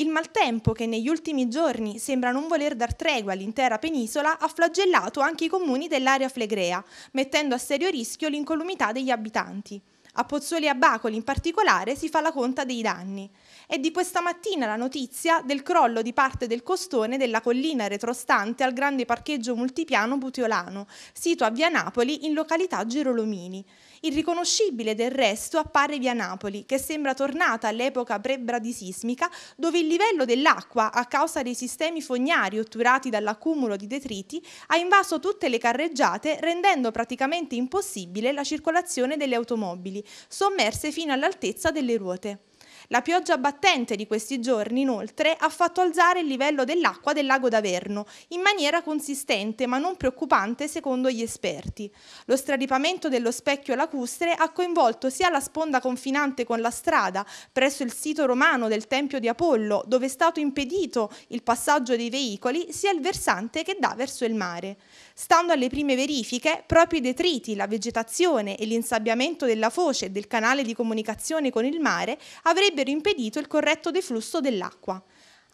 Il maltempo, che negli ultimi giorni sembra non voler dar tregua all'intera penisola, ha flagellato anche i comuni dell'area flegrea, mettendo a serio rischio l'incolumità degli abitanti. A Pozzuoli e a Bacoli in particolare si fa la conta dei danni. È di questa mattina la notizia del crollo di parte del costone della collina retrostante al grande parcheggio multipiano Butiolano, sito a via Napoli in località Girolomini. Irriconoscibile del resto appare via Napoli, che sembra tornata all'epoca pre-bradisismica, dove il livello dell'acqua, a causa dei sistemi fognari otturati dall'accumulo di detriti, ha invaso tutte le carreggiate rendendo praticamente impossibile la circolazione delle automobili sommerse fino all'altezza delle ruote. La pioggia battente di questi giorni, inoltre, ha fatto alzare il livello dell'acqua del lago d'Averno in maniera consistente ma non preoccupante secondo gli esperti. Lo straripamento dello specchio lacustre ha coinvolto sia la sponda confinante con la strada, presso il sito romano del Tempio di Apollo, dove è stato impedito il passaggio dei veicoli, sia il versante che dà verso il mare. Stando alle prime verifiche, proprio i detriti, la vegetazione e l'insabbiamento della foce e del canale di comunicazione con il mare avrebbero avrebbero impedito il corretto deflusso dell'acqua.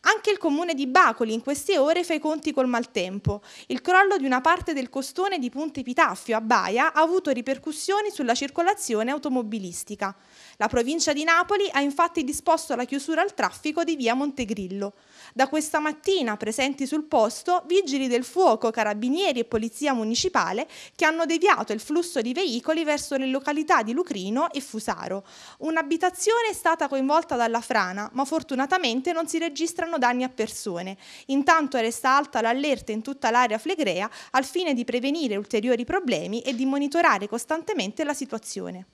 Anche il comune di Bacoli in queste ore fa i conti col maltempo. Il crollo di una parte del costone di Ponte Pitaffio a Baia ha avuto ripercussioni sulla circolazione automobilistica. La provincia di Napoli ha infatti disposto la chiusura al traffico di via Montegrillo. Da questa mattina presenti sul posto vigili del fuoco, carabinieri e polizia municipale che hanno deviato il flusso di veicoli verso le località di Lucrino e Fusaro. Un'abitazione è stata coinvolta dalla frana, ma fortunatamente non si registrano causano danni a persone. Intanto resta alta l'allerta in tutta l'area flegrea al fine di prevenire ulteriori problemi e di monitorare costantemente la situazione.